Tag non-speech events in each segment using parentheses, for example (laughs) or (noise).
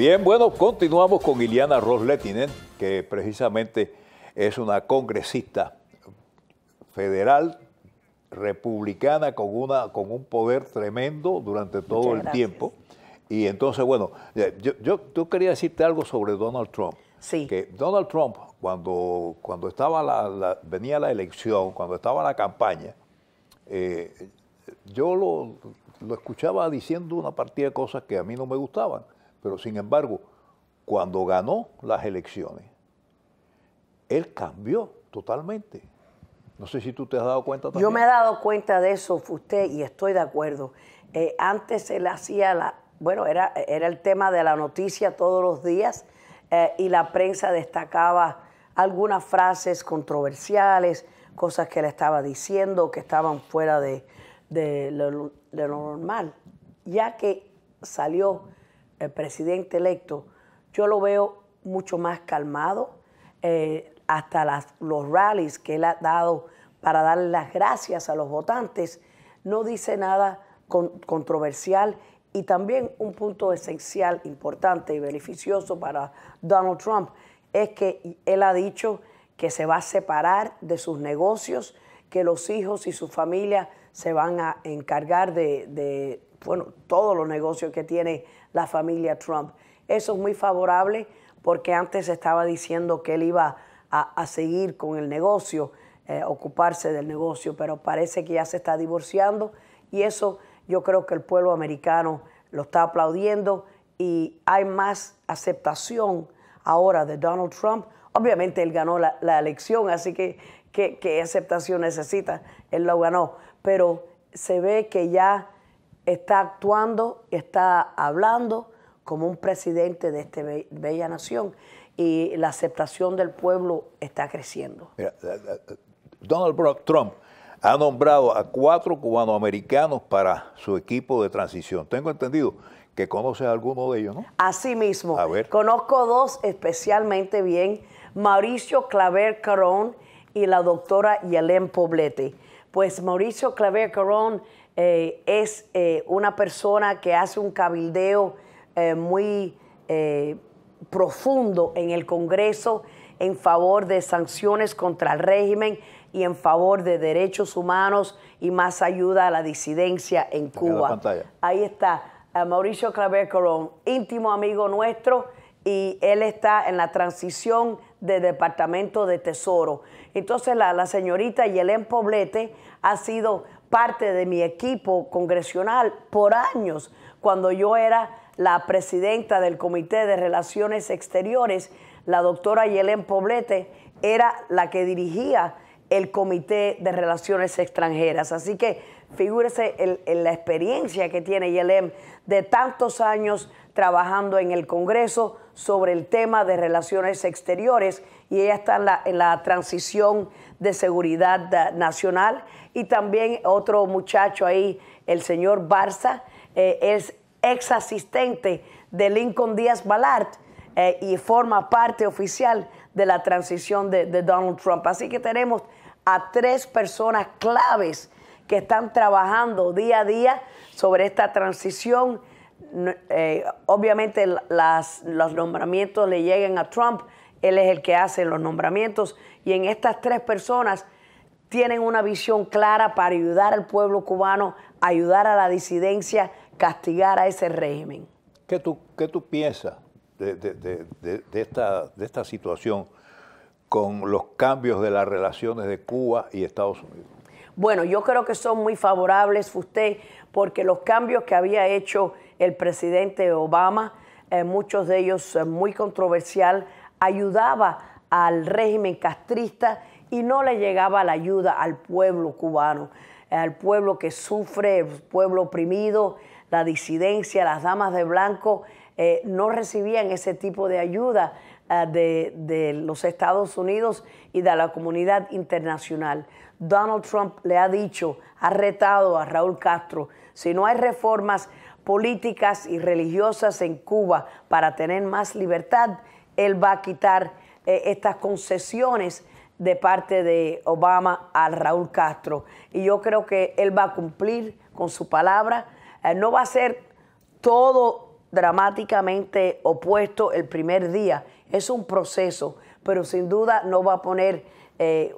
Bien, bueno, continuamos con Iliana Rosletinen, que precisamente es una congresista federal republicana con, una, con un poder tremendo durante todo el tiempo. Y entonces, bueno, yo, yo, quería decirte algo sobre Donald Trump. Sí. Que Donald Trump, cuando, cuando estaba la, venía la elección, cuando estaba la campaña, eh, yo lo, lo escuchaba diciendo una partida de cosas que a mí no me gustaban. Pero sin embargo, cuando ganó las elecciones, él cambió totalmente. No sé si tú te has dado cuenta también. Yo me he dado cuenta de eso, usted, y estoy de acuerdo. Eh, antes él hacía la. Bueno, era, era el tema de la noticia todos los días eh, y la prensa destacaba algunas frases controversiales, cosas que él estaba diciendo que estaban fuera de, de lo normal. Ya que salió el presidente electo, yo lo veo mucho más calmado. Eh, hasta los rallies que él ha dado para darle las gracias a los votantes, no dice nada controversial y también un punto esencial, importante y beneficioso para Donald Trump es que él ha dicho que se va a separar de sus negocios, que los hijos y su familia se van a encargar de, bueno, todos los negocios que tiene la familia Trump. Eso es muy favorable porque antes estaba diciendo que él iba a, seguir con el negocio, eh, ocuparse del negocio, pero parece que ya se está divorciando y eso yo creo que el pueblo americano lo está aplaudiendo y hay más aceptación ahora de Donald Trump. Obviamente él ganó la, la elección, así que ¿qué, aceptación necesita? Él lo ganó, pero se ve que ya está actuando, está hablando como un presidente de esta bella nación y la aceptación del pueblo está creciendo. Eh, eh, eh, Donald Trump ha nombrado a cuatro cubanoamericanos para su equipo de transición. Tengo entendido que conoce a alguno de ellos, ¿no? Así mismo. A ver. Conozco dos especialmente bien, Mauricio Claver Carón y la doctora Yelén Poblete. Pues Mauricio Claver Carón eh, es eh, una persona que hace un cabildeo eh, muy profundo en el Congreso en favor de sanciones contra el régimen y en favor de derechos humanos y más ayuda a la disidencia en Cuba. Ahí está Mauricio Claver Corón, íntimo amigo nuestro, y él está en la transición de Departamento de Tesoro. Entonces la, señorita Yelén Poblete ha sido parte de mi equipo congresional por años, cuando yo era la presidenta del Comité de Relaciones Exteriores, la doctora Yelén Poblete era la que dirigía el Comité de Relaciones Extranjeras. Así que figúrese en la experiencia que tiene Yelén de tantos años trabajando en el Congreso, sobre el tema de relaciones exteriores y ella está en la, transición de seguridad eh, nacional. Y también otro muchacho ahí, el señor Barza, eh, es ex asistente de Lincoln Díaz Balart eh, y forma parte oficial de la transición de, de Donald Trump. Así que tenemos a tres personas claves que están trabajando día a día sobre esta transición eh, obviamente los nombramientos le llegan a Trump, él es el que hace los nombramientos y en estas tres personas tienen una visión clara para ayudar al pueblo cubano, ayudar a la disidencia, castigar a ese régimen. ¿Qué tú, tú piensas de, esta, de esta situación con los cambios de las relaciones de Cuba y Estados Unidos? Bueno, yo creo que son muy favorables, usted, porque los cambios que había hecho el presidente Obama, eh, muchos de ellos eh, muy controversial, ayudaba al régimen castrista y no le llegaba la ayuda al pueblo cubano, eh, al pueblo que sufre, el pueblo oprimido, la disidencia, las damas de blanco, no recibían ese tipo de ayuda de, los Estados Unidos y de la comunidad internacional. Donald Trump le ha dicho, ha retado a Raúl Castro, si no hay reformas políticas y religiosas en Cuba para tener más libertad, él va a quitar eh, estas concesiones de parte de Obama a Raúl Castro. Y yo creo que él va a cumplir con su palabra. Eh, no va a ser todo dramáticamente opuesto el primer día. Es un proceso, pero sin duda no va a poner eh,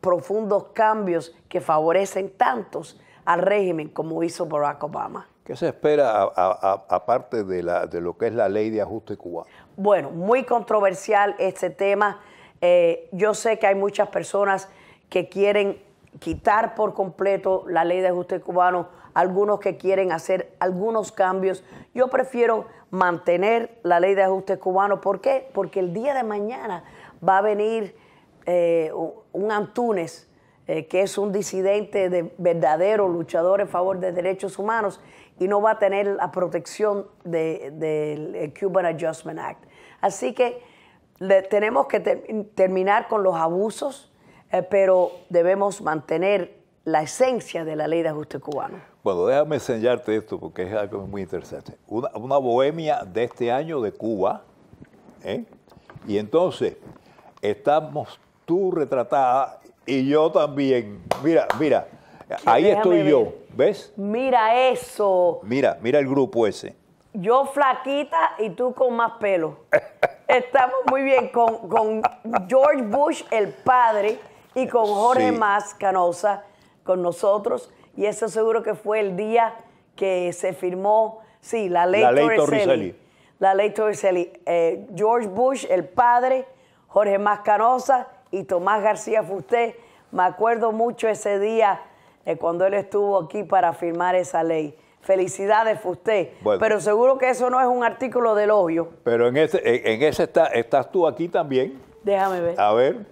profundos cambios que favorecen tantos al régimen como hizo Barack Obama. ¿Qué se espera aparte de, lo que es la ley de ajuste cubano? Bueno, muy controversial este tema. Eh, yo sé que hay muchas personas que quieren quitar por completo la ley de ajuste cubano, algunos que quieren hacer algunos cambios. Yo prefiero mantener la ley de ajuste cubano. ¿Por qué? Porque el día de mañana va a venir eh, un Antunes, eh, que es un disidente de verdadero luchador en favor de derechos humanos, y no va a tener la protección del eh, Cuban Adjustment Act. Así que tenemos que terminar con los abusos, eh, pero debemos mantener la esencia de la ley de ajuste cubano. Bueno, déjame enseñarte esto porque es algo muy interesante. Una, bohemia de este año de Cuba, ¿eh? y entonces estamos tú retratada y yo también. Mira, mira. Ahí estoy yo, ¿ves? Mira eso. Mira, mira el grupo ese. Yo flaquita y tú con más pelo. (laughs) Estamos muy bien con, George Bush, el padre, y con Jorge Más Canosa con nosotros. Y eso seguro que fue el día que se firmó, sí, la ley, la La ley Torricelli. Eh, George Bush, el padre, Jorge Más Canosa y Tomás García Fusté. Me acuerdo mucho ese día eh, cuando él estuvo aquí para firmar esa ley. Felicidades usted. pero seguro que eso no es un artículo de elogio. Pero en ese, en ese está, estás tú aquí también. Déjame ver. A ver.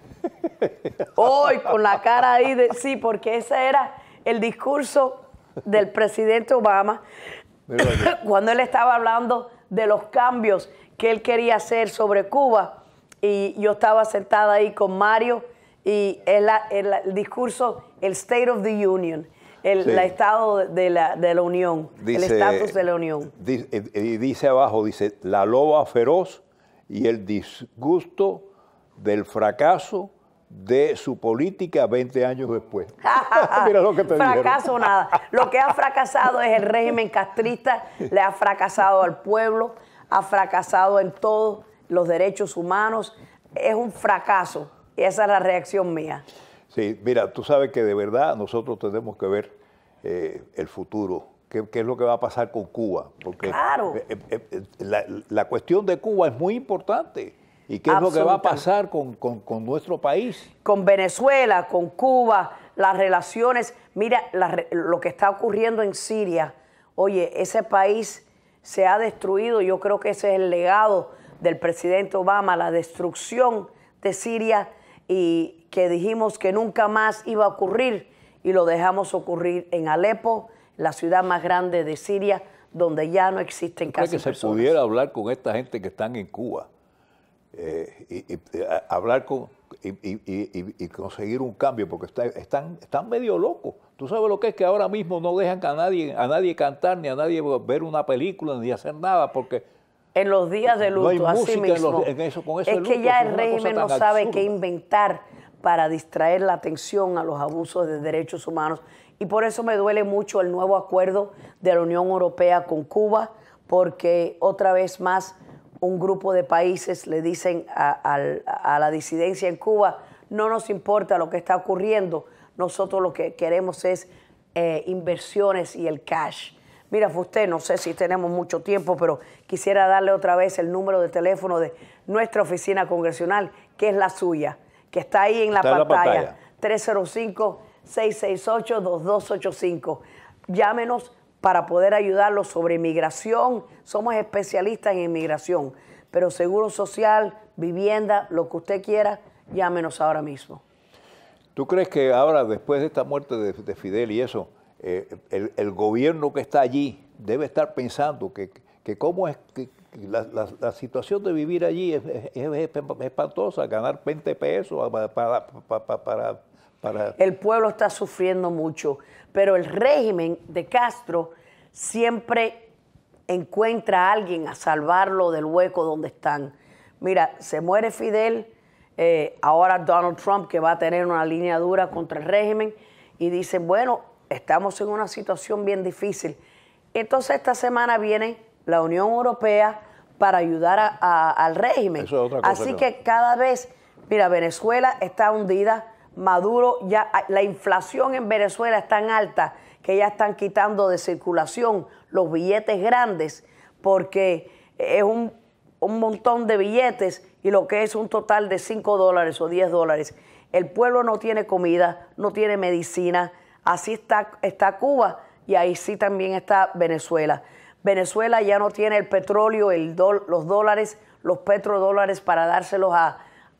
Hoy con la cara ahí de. Sí, porque ese era el discurso del presidente Obama (coughs) cuando él estaba hablando de los cambios que él quería hacer sobre Cuba. Y yo estaba sentada ahí con Mario y el, discurso, el State of the Union, el, estado de la, de la Unión, el estatus de la Unión. Dice, eh, eh, dice abajo, dice, la loba feroz y el disgusto del fracaso de su política 20 años después. (laughs) Mira lo que te Fracaso nada. Lo que ha fracasado es el régimen castrista, le ha fracasado al pueblo, ha fracasado en todos los derechos humanos. Es un fracaso. Esa es la reacción mía. Sí, mira, tú sabes que de verdad nosotros tenemos que ver eh, el futuro, qué, es lo que va a pasar con Cuba, porque claro. Eh, eh, la, cuestión de Cuba es muy importante. ¿Y qué es lo que va a pasar con, nuestro país? Con Venezuela, con Cuba, las relaciones. Mira lo que está ocurriendo en Siria. Oye, ese país se ha destruido. Yo creo que ese es el legado del presidente Obama, la destrucción de Siria y que dijimos que nunca más iba a ocurrir y lo dejamos ocurrir en Alepo, la ciudad más grande de Siria, donde ya no existen casi que se pudiera hablar con esta gente que están en Cuba eh, y, eh, hablar con y, conseguir un cambio porque están están medio locos. Tú sabes lo que es que ahora mismo no dejan a nadie a nadie cantar ni a nadie ver una película ni hacer nada porque en los días de luto, así mismo. es que ya el régimen no sabe qué inventar para distraer la atención a los abusos de derechos humanos. Y por eso me duele mucho el nuevo acuerdo de la Unión Europea con Cuba, porque otra vez más un grupo de países le dicen a, la disidencia en Cuba, no nos importa lo que está ocurriendo, nosotros lo que queremos es eh, inversiones y el cash. Mira, Fusté, usted, no sé si tenemos mucho tiempo, pero quisiera darle otra vez el número de teléfono de nuestra oficina congresional, que es la suya, que está ahí en la, pantalla, 305-668-2285. Llámenos para poder ayudarlos sobre inmigración. Somos especialistas en inmigración, pero seguro social, vivienda, lo que usted quiera, llámenos ahora mismo. ¿Tú crees que ahora, después de esta muerte de Fidel y eso, eh, el, gobierno que está allí debe estar pensando que, cómo es que la, situación de vivir allí es, espantosa, ganar 20 pesos para, para, para, El pueblo está sufriendo mucho, pero el régimen de Castro siempre encuentra a alguien a salvarlo del hueco donde están. Mira, se muere Fidel, eh, ahora Donald Trump que va a tener una línea dura contra el régimen y dice, bueno, estamos en una situación bien difícil. Entonces esta semana viene la Unión Europea para ayudar al régimen. Así que cada vez, mira, Venezuela está hundida, Maduro ya, la inflación en Venezuela es tan alta que ya están quitando de circulación los billetes grandes porque es un, un montón de billetes y lo que es un total de 5 dólares o 10 dólares. El pueblo no tiene comida, no tiene medicina, Así está, Cuba y ahí sí también está Venezuela. Venezuela ya no tiene el petróleo, los dólares, los petrodólares para dárselos a,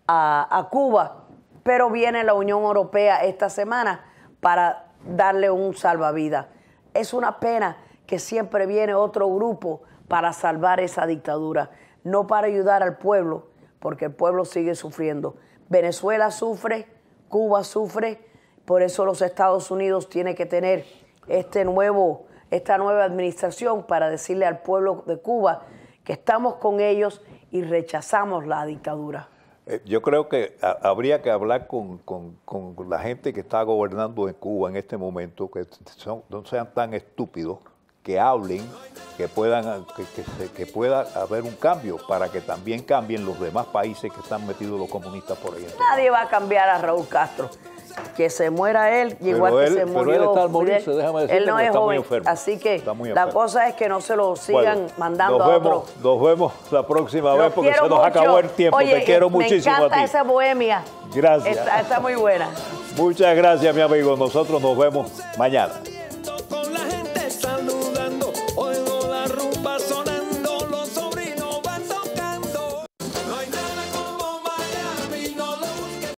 a Cuba, pero viene la Unión Europea esta semana para darle un salvavidas. Es una pena que siempre viene otro grupo para salvar esa dictadura, no para ayudar al pueblo, porque el pueblo sigue sufriendo. Venezuela sufre, Cuba sufre, por eso los Estados Unidos tiene que tener este nuevo, esta nueva administración para decirle al pueblo de Cuba que estamos con ellos y rechazamos la dictadura. Eh, yo creo que ah, habría que hablar con, la gente que está gobernando en Cuba en este momento, que son, no sean tan estúpidos, que hablen, que, puedan, ah, que, que, pueda haber un cambio para que también cambien los demás países que están metidos los comunistas por ahí. Nadie va a cambiar a Raúl Castro que se muera él, igual que se murió. Pero él está al morirse, déjame decirte, él no es joven, Así que la cosa es que no se lo sigan mandando nos vemos, a otro. Nos vemos la próxima vez porque se nos acabó el tiempo. Te quiero muchísimo. Me encanta a ti. esa bohemia. Gracias. está muy buena. Muchas gracias, mi amigo. Nosotros nos vemos mañana.